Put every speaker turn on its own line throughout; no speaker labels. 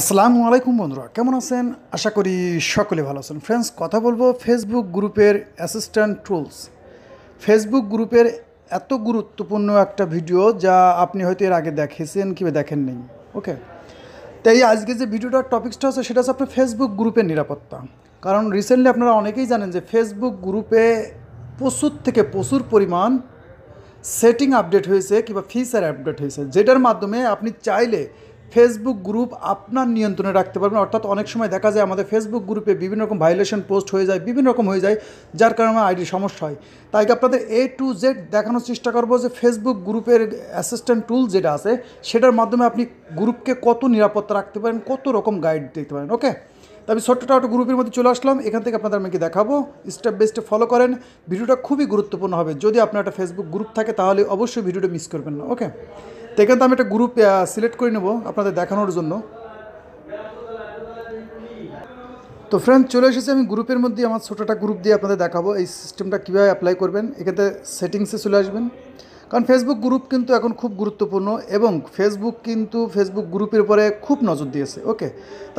আসসালামু আলাইকুম বন্ধুরা কেমন আছেন আশা করি সকলে ভালো আছেন ফ্রেন্ডস কথা বলবো ফেসবুক গ্রুপের অ্যাসিস্ট্যান্ট টুলস ফেসবুক গ্রুপের এত গুরুত্বপূর্ণ একটা ভিডিও যা আপনি হয়তো এর আগে দেখেছেন কিংবা দেখেননি ওকে তাই আজকে যে ভিডিওটার টপিক্সটা আছে সেটা হচ্ছে আপনার ফেসবুক গ্রুপের নিরাপত্তা কারণ রিসেন্টলি আপনারা অনেকেই জানেন যে ফেসবুক গ্রুপে প্রচুর থেকে প্রচুর পরিমাণ সেটিং আপডেট হয়েছে কিংবা ফিচার আপডেট হয়েছে যেটার মাধ্যমে আপনি চাইলে ফেসবুক গ্রুপ আপনার নিয়ন্ত্রণে রাখতে পারবেন অর্থাৎ অনেক সময় দেখা যায় আমাদের ফেসবুক গ্রুপে বিভিন্ন রকম ভায়োলেশন পোস্ট হয়ে যায় বিভিন্ন রকম হয়ে যায় যার কারণে আমার আইডি সমস্যা হয় তাই আপনাদের এ টু জেড দেখানোর চেষ্টা করবো যে ফেসবুক গ্রুপের অ্যাসিস্ট্যান্ট টুল যেটা আছে সেটার মাধ্যমে আপনি গ্রুপকে কত নিরাপত্তা রাখতে পারেন কত রকম গাইড দিতে পারেন ওকে তবে ছোট্টটা একটা গ্রুপের মধ্যে চলে আসলাম এখান থেকে আপনাদের আমি কি দেখাবো স্টেপ বাই স্টেপ ফলো করেন ভিডিওটা খুবই গুরুত্বপূর্ণ হবে যদি আপনার একটা ফেসবুক গ্রুপ থাকে তাহলে অবশ্যই ভিডিওটা মিস করবেন না ওকে তো এখান থেকে আমি একটা গ্রুপ সিলেক্ট করে নেবো আপনাদের দেখানোর জন্য তো ফ্রেন্ড চলে এসেছি আমি গ্রুপের মধ্যে আমার ছোটো একটা গ্রুপ দিয়ে আপনাদের দেখাবো এই সিস্টেমটা কীভাবে অ্যাপ্লাই করবেন এখানে সেটিংসে চলে আসবেন কারণ ফেসবুক গ্রুপ কিন্তু এখন খুব গুরুত্বপূর্ণ এবং ফেসবুক কিন্তু ফেসবুক গ্রুপের উপরে খুব নজর দিয়েছে ওকে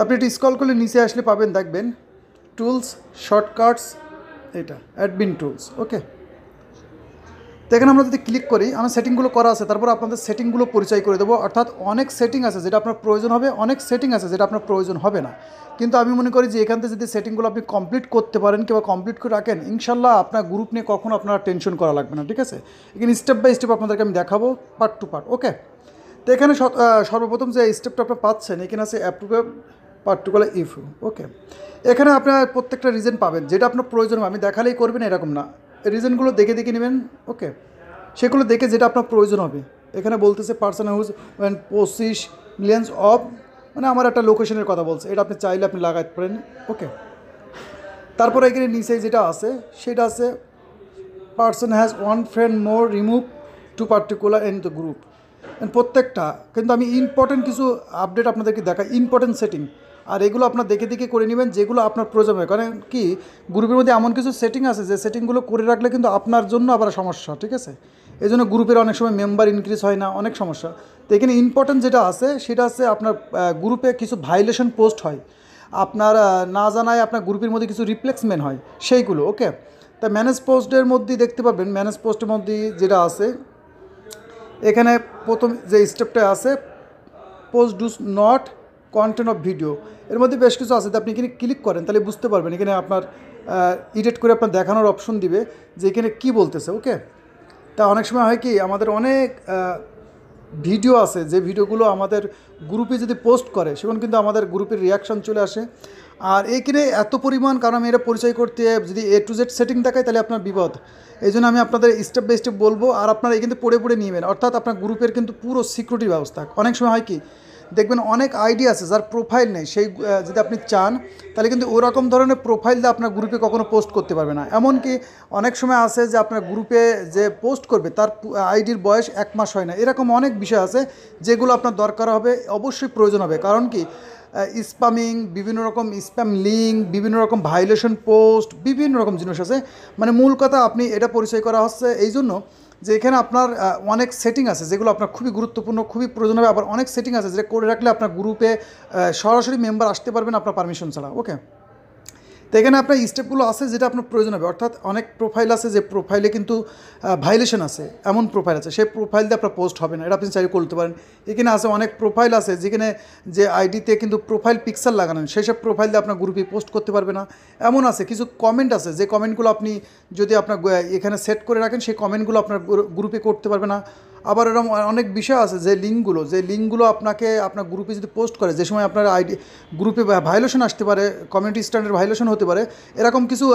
আপনি এটি স্কল করলে নিচে আসলে পাবেন দেখবেন টুলস শর্টকাটস এটা অ্যাডমিন টুলস ওকে এখানে আমরা যদি ক্লিক করি আমার সেটিংগুলো করা আছে তারপর আপনাদের সেটিংগুলো পরিচয় করে দেবো অর্থাৎ অনেক সেটিং আছে যেটা আপনার প্রয়োজন হবে অনেক সেটিং আছে যেটা আপনার প্রয়োজন হবে না কিন্তু আমি মনে করি যে এখান থেকে যদি সেটিংগুলো আপনি কমপ্লিট করতে পারেন কিংবা কমপ্লিট করে রাখেন ইনশাল্লাহ আপনার গ্রুপ নিয়ে কখনও আপনার টেনশন করা লাগবে না ঠিক আছে এখানে স্টেপ বাই স্টেপ আপনাদেরকে আমি দেখাবো পার্ট টু পার্ট ওকে তো এখানে সর্বপ্রথম যে স্টেপটা আপনি পাচ্ছেন এখানে আছে অ্যাপ্রুভেল পার্টিকুলার ইফ ওকে এখানে আপনার প্রত্যেকটা রিজন পাবেন যেটা আপনার প্রয়োজন আমি দেখালেই করবেন এরকম না রিজনগুলো দেখে দেখে নেবেন ওকে সেগুলো দেখে যেটা আপনার প্রয়োজন হবে এখানে বলতেছে পার্সন হাউস অ্যান্ড পঁচিশ মিলিয়ন্স অফ মানে আমার একটা লোকেশনের কথা বলছে এটা আপনি চাইলে আপনি লাগাতে পারেন ওকে তারপরে এখানে নিচে যেটা আছে সেটা আছে person has one friend more remove to particular in the group প্রত্যেকটা কিন্তু আমি ইম্পর্টেন্ট কিছু আপডেট আপনাদেরকে দেখাই ইম্পর্টেন্ট সেটিং আর এগুলো আপনার দেখে দেখে করে নেবেন যেগুলো আপনার প্রয়োজন হয় কারণ কি গ্রুপের মধ্যে এমন কিছু সেটিং আছে যে সেটিংগুলো করে রাখলে কিন্তু আপনার জন্য আবার সমস্যা ঠিক আছে এই জন্য গ্রুপের অনেক সময় মেম্বার ইনক্রিজ হয় না অনেক সমস্যা তো এখানে ইম্পর্ট্যান্ট যেটা আছে সেটা হচ্ছে আপনার গ্রুপে কিছু ভাইলেশন পোস্ট হয় আপনার না জানায় আপনার গ্রুপের মধ্যে কিছু রিপ্লেক্সমেন্ট হয় সেইগুলো ওকে তা ম্যানেজ পোস্টের মধ্যে দেখতে পাবেন ম্যানেজ পোস্টের মধ্যে যেটা আছে এখানে প্রথম যে স্টেপটা আছে post does not content of video এর মধ্যে বেশ কিছু আছে আপনি এখানে ক্লিক করেন তাহলে বুঝতে পারবেন এখানে আপনার এডিট করে আপনার দেখানোর অপশন দিবে যে এখানে কি বলতেছে ওকে তা অনেক সময় হয় কি আমাদের অনেক ভিডিও আছে যে ভিডিওগুলো আমাদের গ্রুপে যদি পোস্ট করে সেখানে কিন্তু আমাদের গ্রুপের রিয়াকশান চলে আসে আর এখানে এত পরিমাণ কারণ আমি এটা পরিচয় করতে যদি এ টু জেড সেটিং দেখায় তাহলে আপনার বিপদ এই জন্য আমি আপনাদের স্টেপ বাই স্টেপ বলবো আর আপনারা এই কিন্তু পড়ে পড়ে নিয়েবেন অর্থাৎ আপনার গ্রুপের কিন্তু পুরো সিকিউরিটি ব্যবস্থা অনেক সময় হয় কি দেখবেন অনেক আইডিয়া আছে যার প্রোফাইল নেই সেই যদি আপনি চান তাহলে কিন্তু ওরকম ধরনের প্রোফাইল দিয়ে আপনার গ্রুপে কখনো পোস্ট করতে পারবে না এমনকি অনেক সময় আছে যে আপনার গ্রুপে যে পোস্ট করবে তার আইডির বয়স এক মাস হয় না এরকম অনেক বিষয় আছে যেগুলো আপনার দরকার হবে অবশ্যই প্রয়োজন হবে কারণ কি স্প্যামিং বিভিন্ন রকম স্প্যাম লিঙ্ক বিভিন্ন রকম ভায়োলেশন পোস্ট বিভিন্ন রকম জিনিস আছে মানে মূল কথা আপনি এটা পরিচয় করা হচ্ছে এই জন্য যে এখানে আপনার অনেক সেটিং আছে যেগুলো আপনার খুবই গুরুত্বপূর্ণ খুবই প্রয়োজন হবে আবার অনেক সেটিং আছে যেটা করে রাখলে আপনার গ্রুপে সরাসরি মেম্বার আসতে পারবেন আপনার পারমিশন ছাড়া ওকে তো এখানে আপনার স্টেপগুলো আছে যেটা আপনার প্রয়োজন হবে অর্থাৎ অনেক প্রোফাইল আছে যে প্রোফাইলে কিন্তু ভাইলেশন আছে এমন প্রোফাইল আছে সেই প্রোফাইল দিয়ে আপনার পোস্ট হবে না এটা আপনি চাই করতে পারেন এখানে আছে অনেক প্রোফাইল আছে যেখানে যে আইডিতে কিন্তু প্রোফাইল পিকচার লাগানেন সেই সব প্রোফাইল দিয়ে আপনার গ্রুপে পোস্ট করতে পারবে না এমন আছে কিছু কমেন্ট আছে যে কমেন্টগুলো আপনি যদি আপনার এখানে সেট করে রাখেন সেই কমেন্টগুলো আপনার গ্রুপে করতে পারবে না আবার এরকম অনেক বিষয় আছে যে লিঙ্কগুলো যে লিঙ্কগুলো আপনাকে আপনার গ্রুপে যদি পোস্ট করে যে সময় আপনার আইডি গ্রুপে ভায়োলেশন আসতে পারে কমিউনিটি স্ট্যান্ডার্ড ভায়োলেশন হতে পারে এরকম কিছু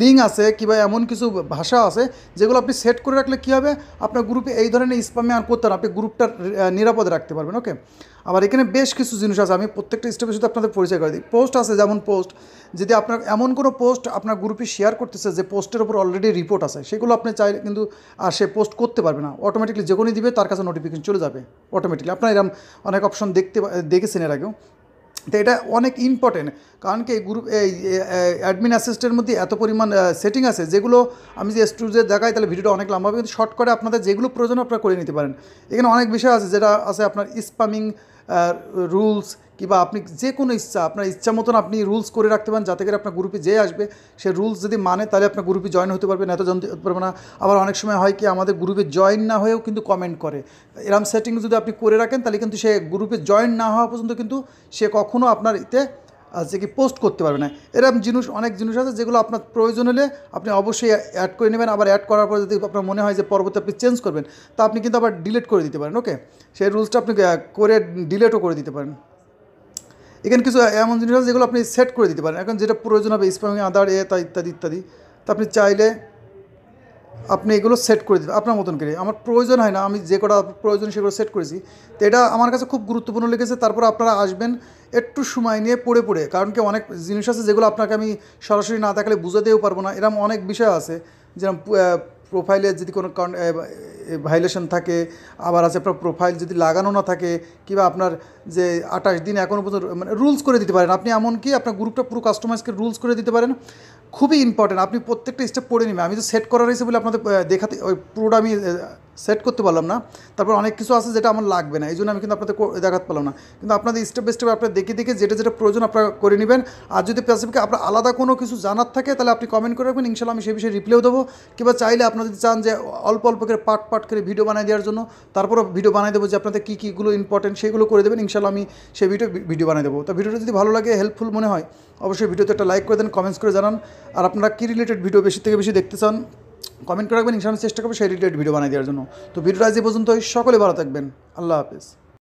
লিঙ্ক আছে কিংবা এমন কিছু ভাষা আছে যেগুলো আপনি সেট করে রাখলে কী হবে আপনার গ্রুপে এই ধরনের স্প্যামে আর করতে আপনি গ্রুপটা নিরাপদে রাখতে পারবেন ওকে আবার এখানে বেশ কিছু জিনিস আছে আমি প্রত্যেকটা স্টেপের সাথে আপনাদের পরিচয় করে দিই পোস্ট আছে যেমন পোস্ট যদি আপনার এমন কোনো পোস্ট আপনার গ্রুপে শেয়ার করতেছে যে পোস্টের ওপর অলরেডি রিপোর্ট আছে সেগুলো আপনি চাইলে কিন্তু আর সে পোস্ট করতে পারবে না অটোমেটিকলি যে কোনো দিবে তার কাছে নোটিফিকেশন চলে যাবে অটোমেটিকলি আপনার এরকম অনেক অপশন দেখতে দেখেছেন এর আগেও তো এটা অনেক ইম্পর্টেন্ট কারণ কি গ্রুপ এই অ্যাডমিন অ্যাসিস্টের মধ্যে এত পরিমাণ সেটিং আছে যেগুলো আমি যে স্টুডেন্টদের দেখাই তাহলে ভিডিওটা অনেক লম্বা হবে কিন্তু শর্ট করে আপনাদের যেগুলো প্রয়োজন আপনারা করে নিতে পারেন এখানে অনেক বিষয় আছে যেটা আছে আপনার স্পামিং রুলস কিংবা আপনি যে কোনো ইচ্ছা আপনার ইচ্ছা মতন আপনি রুলস করে রাখতে পারেন যাতে করে আপনার গ্রুপে যে আসবে সে রুলস যদি মানে তাহলে আপনার গ্রুপে জয়েন হতে পারবে না এত জানতে পারবে না আবার অনেক সময় হয় কি আমাদের গ্রুপে জয়েন না হয়েও কিন্তু কমেন্ট করে এরম সেটিং যদি আপনি করে রাখেন তাহলে কিন্তু সে গ্রুপে জয়েন না হওয়া পর্যন্ত কিন্তু সে কখনও আপনার ইতে যে কি পোস্ট করতে পারবে না এরকম জিনিস অনেক জিনিস আছে যেগুলো আপনার প্রয়োজন হলে আপনি অবশ্যই অ্যাড করে নেবেন আবার অ্যাড করার পর যদি আপনার মনে হয় যে পরবর্তী আপনি চেঞ্জ করবেন তা আপনি কিন্তু আবার ডিলিট করে দিতে পারেন ওকে সেই রুলসটা আপনি করে ডিলিটও করে দিতে পারেন এখানে কিছু এমন জিনিস আছে যেগুলো আপনি সেট করে দিতে পারেন এখন যেটা প্রয়োজন হবে স্প্যামিং আদার এ তা ইত্যাদি ইত্যাদি তা আপনি চাইলে আপনি এগুলো সেট করে দেবেন আপনার মতন করে আমার প্রয়োজন হয় না আমি যে কটা প্রয়োজন সেগুলো সেট করেছি তো এটা আমার কাছে খুব গুরুত্বপূর্ণ লেগেছে তারপর আপনারা আসবেন একটু সময় নিয়ে পড়ে পড়ে কারণ কি অনেক জিনিস আছে যেগুলো আপনাকে আমি সরাসরি না থাকলে বুঝাতেও পারবো না এরকম অনেক বিষয় আছে যেরকম প্রোফাইলে যদি কোনো ভাইলেশন থাকে আবার আছে আপনার প্রোফাইল যদি লাগানো না থাকে কিংবা আপনার যে আঠাশ দিন এখনও পর্যন্ত মানে রুলস করে দিতে পারেন আপনি এমনকি আপনার গ্রুপটা পুরো কাস্টমাইজকে রুলস করে দিতে পারেন খুবই ইম্পর্টেন্ট আপনি প্রত্যেকটা স্টেপ পড়ে নেবেন আমি তো সেট করার হিসেবে বলে আপনাদের দেখাতে ওই পুরোটা আমি সেট করতে পারলাম না তারপর অনেক কিছু আছে যেটা আমার লাগবে না এই জন্য আমি কিন্তু আপনাদের দেখাতে পারলাম না কিন্তু আপনাদের স্টেপ বাই স্টেপ আপনার দেখে দেখে যেটা যেটা প্রয়োজন আপনারা করে নেবেন আর যদি প্যাসিফিকে আপনার আলাদা কোনো কিছু জানার থাকে তাহলে আপনি কমেন্ট করে রাখবেন ইনশাল্লাহ আমি সেই বিষয়ে রিপ্লাইও দেবো কিংবা চাইলে আপনারা যদি চান যে অল্প অল্প করে পাট পাট করে ভিডিও বানিয়ে দেওয়ার জন্য তারপরও ভিডিও বানিয়ে দেবো যে আপনাদের কী কীগুলো ইম্পর্টেন্ট সেগুলো করে দেবেন ইনশাল্লাহ আমি সেই ভিডিও ভিডিও বানিয়ে দেবো তো ভিডিওটা যদি ভালো লাগে হেল্পফুল মনে হয় অবশ্যই ভিডিওতে একটা লাইক করে দেন কমেন্টস করে জানান আর আপনারা কী রিলেটেড ভিডিও বেশি থেকে বেশি দেখতে চান কমেন্ট করে রাখবেন ইনশাআল্লাহ চেষ্টা করবো সেই রিলেটেড ভিডিও বানিয়ে দেওয়ার জন্য তো ভিডিওটা আজ এ পর্যন্ত সকলে ভালো থাকবেন আল্লাহ হাফিজ